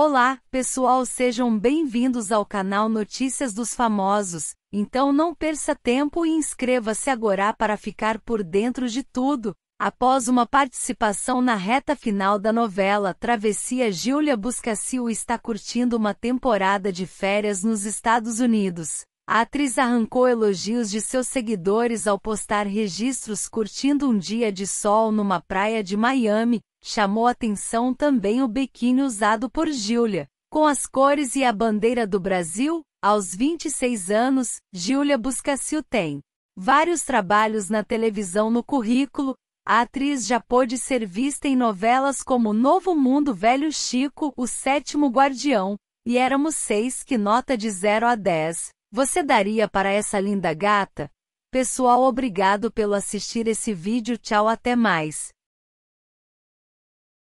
Olá, pessoal, sejam bem-vindos ao canal Notícias dos Famosos. Então não perca tempo e inscreva-se agora para ficar por dentro de tudo. Após uma participação na reta final da novela Travessia, Júlia Buscacil está curtindo uma temporada de férias nos Estados Unidos. A atriz arrancou elogios de seus seguidores ao postar registros curtindo um dia de sol numa praia de Miami, Chamou atenção também o biquíni usado por Júlia. Com as cores e a bandeira do Brasil, aos 26 anos, Júlia Buscacil tem vários trabalhos na televisão no currículo. A atriz já pôde ser vista em novelas como Novo Mundo Velho Chico, O Sétimo Guardião, e Éramos Seis, que nota de 0 a 10. Você daria para essa linda gata? Pessoal, obrigado pelo assistir esse vídeo. Tchau, até mais.